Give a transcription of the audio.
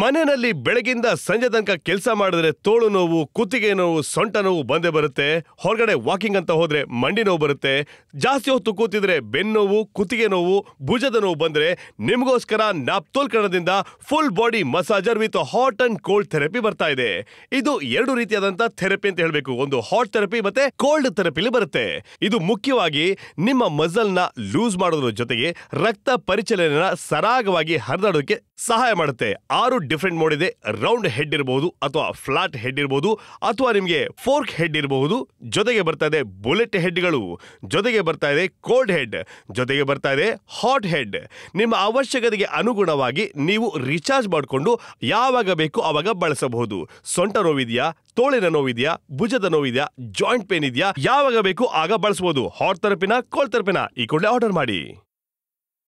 ಮನೆಯಲ್ಲಿ ಬೆಳಗಿಂದ ಸಂಜೆ ತನಕ ಕೆಲಸ ಮಾಡಿದ್ರೆ ತೋಳು ನೋವು ಕುತ್ತಿಗೆ ನೋವು ಸೊಂಟ ನೋವು ಬಂದೇ ಬರುತ್ತೆ ಹೊರಗಡೆ ವಾಕಿಂಗ್ ಅಂತ ಹೋದ್ರೆ ಮಂಡಿ ನೋವು ಬರುತ್ತೆ ಜಾಸ್ತಿ ಹೊತ್ತು ಕೂತಿದ್ರೆ ಬೆನ್ನೋವು ಕುತ್ತಿಗೆ ನೋವು ಭುಜದ ನೋವು ಬಂದ್ರೆ ನಿಮಗೋಸ್ಕರ ನಾಪ್ತೋಲ್ ಕಣದಿಂದ full body massager with hot and cold therapy ಬರ್ತಾ ಇದೆ ಇದು ಎರಡು ರೀತಿಯಾದಂತ ಥೆರಪಿ ಅಂತ ಹೇಳಬೇಕು ಒಂದು ಹಾಟ್ ಥೆರಪಿ ಮತ್ತೆ ಕೋಲ್ಡ್ ಥೆರಪಿಲಿ ಬರುತ್ತೆ ಇದು ಮುಖ್ಯವಾಗಿ ನಿಮ್ಮ ಮಸಲ್ ನ ಲೂಸ್ ಮಾಡೋದ್ರ ಜೊತೆಗೆ ರಕ್ತ ಪರಿಚಲನ ಸರಾಗವಾಗಿ ಹರಿದಾಡೋಕೆ ಸಹಾಯ ಮಾಡುತ್ತೆ ಆರು ಡಿಫ್ರೆಂಟ್ ಮೋಡ್ ಇದೆ ರೌಂಡ್ ಹೆಡ್ ಇರಬಹುದು ಅಥವಾ ಫ್ಲಾಟ್ ಹೆಡ್ ಇರಬಹುದು ಅಥವಾ ನಿಮಗೆ ಫೋರ್ಕ್ ಹೆಡ್ ಇರಬಹುದು ಜೊತೆಗೆ ಬರ್ತಾ ಇದೆ ಬುಲೆಟ್ ಹೆಡ್ಗಳು ಜೊತೆಗೆ ಬರ್ತಾ ಇದೆ ಕೋಲ್ಡ್ ಹೆಡ್ ಜೊತೆಗೆ ಬರ್ತಾ ಇದೆ ಹಾಟ್ ಹೆಡ್ ನಿಮ್ಮ ಅವಶ್ಯಕತೆಗೆ ಅನುಗುಣವಾಗಿ ನೀವು ರೀಚಾರ್ಜ್ ಮಾಡಿಕೊಂಡು ಯಾವಾಗ ಬೇಕು ಅವಾಗ ಬಳಸಬಹುದು ಸೊಂಟ ನೋವಿದೆಯಾ ತೋಳಿನ ನೋವಿದೆಯಾ ಭುಜದ ನೋವಿದೆಯಾ ಜಾಯಿಂಟ್ ಪೇನ್ ಇದೆಯಾ ಯಾವಾಗ ಬೇಕು ಆಗ ಬಳಸಬಹುದು ಹಾಟ್ ತರಪಿನ ಕೋಲ್ಡ್ ತರಪಿನ ಈ ಕೂಡಲೇ ಆರ್ಡರ್ ಮಾಡಿ